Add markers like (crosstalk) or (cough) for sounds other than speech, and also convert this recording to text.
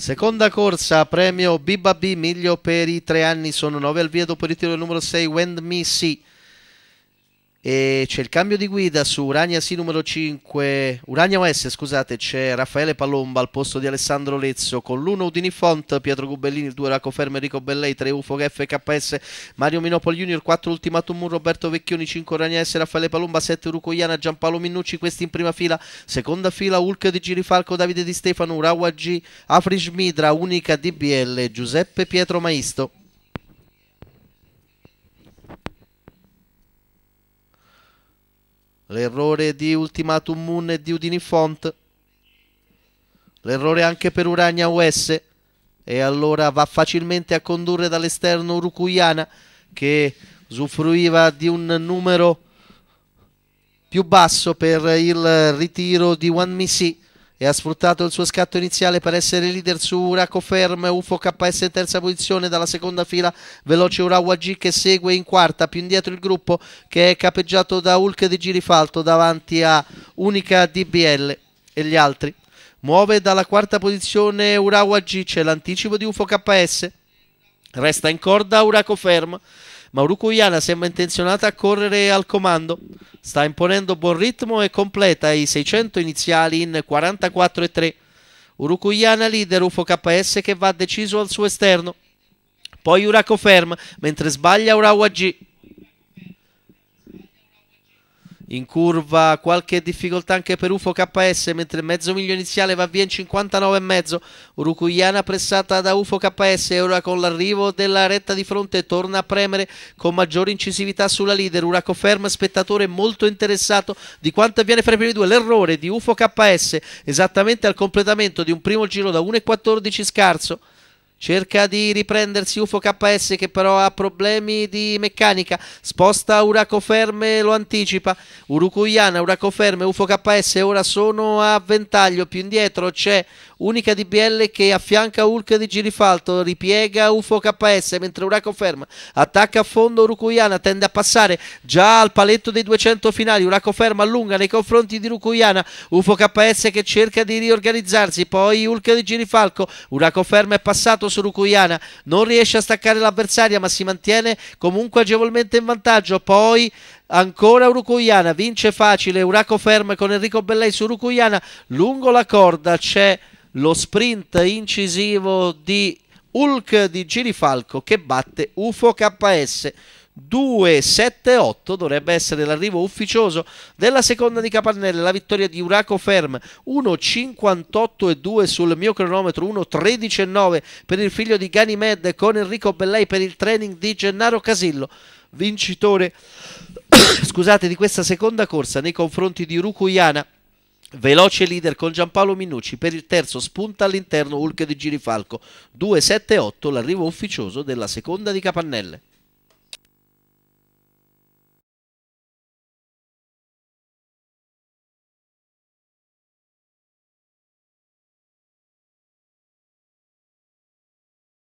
Seconda corsa, premio BBB, miglio per i tre anni, sono nove al via dopo il ritiro del numero 6, Wend Missy. E c'è il cambio di guida su Urania Sì numero 5, Urania OS scusate, c'è Raffaele Palomba al posto di Alessandro Lezzo con l'1 Udini Font, Pietro Gubellini, il 2 Racofermo Enrico Bellei, 3 UFO F Mario Minopoli Junior, 4 Ultimatum Roberto Vecchioni, 5 Urania S, Raffaele Palomba, 7 Urucoiana, Giampaolo Minucci questi in prima fila, seconda fila Hulk di Girifalco, Davide Di Stefano, Urawa G, Afrish Midra, Unica DBL, Giuseppe Pietro Maisto. L'errore di Ultimatum Moon e di Udinifont. L'errore anche per Urania US. E allora va facilmente a condurre dall'esterno Rucuyana che usufruiva di un numero più basso per il ritiro di One Missy e ha sfruttato il suo scatto iniziale per essere leader su Uraco Ferm, UFO KS in terza posizione, dalla seconda fila veloce Urawa G che segue in quarta, più indietro il gruppo che è capeggiato da Hulk di Girifalto davanti a Unica DBL e gli altri. Muove dalla quarta posizione Urawa G, c'è l'anticipo di UFO KS, resta in corda Uraco Ferm. Maurucuiana sembra intenzionata a correre al comando. Sta imponendo buon ritmo e completa i 600 iniziali in 44,3. Urukuyana leader UFO KS che va deciso al suo esterno. Poi Uraco Ferm, mentre sbaglia Urawa G in curva qualche difficoltà anche per UFO KS mentre mezzo miglio iniziale va via in 59,5 Urucuyana pressata da UFO KS e ora con l'arrivo della retta di fronte torna a premere con maggiore incisività sulla leader Uraco Ferm spettatore molto interessato di quanto avviene fra i primi due l'errore di UFO KS esattamente al completamento di un primo giro da 1,14 scarso Cerca di riprendersi UFO KS che però ha problemi di meccanica. Sposta Uraco Ferme, lo anticipa. Urucuyana, Uraco Ferme, UFO KS ora sono a ventaglio. Più indietro c'è Unica DBL che affianca Hulk di Girifalto. Ripiega UFO KS mentre Uraco Ferme attacca a fondo Urucuyana. Tende a passare già al paletto dei 200 finali. Uraco Ferme allunga nei confronti di Urucuyana. UFO KS che cerca di riorganizzarsi. Poi Hulk di Girifalco. Uraco Ferme è passato su Rukuyana, non riesce a staccare l'avversaria ma si mantiene comunque agevolmente in vantaggio, poi ancora Urucuiana, vince facile Uraco ferma con Enrico Bellei su Rukuyana, lungo la corda c'è lo sprint incisivo di Hulk di Girifalco che batte UFO KS 2-7-8 dovrebbe essere l'arrivo ufficioso della seconda di Capannelle, la vittoria di Uraco Ferm 1-58-2 sul mio cronometro, 1-13-9 per il figlio di Ganimed con Enrico Bellei per il training di Gennaro Casillo, vincitore (coughs) scusate, di questa seconda corsa nei confronti di Rucuyana. Veloce leader con Giampaolo Minucci per il terzo spunta all'interno Hulk di Girifalco 2-7-8 l'arrivo ufficioso della seconda di Capannelle.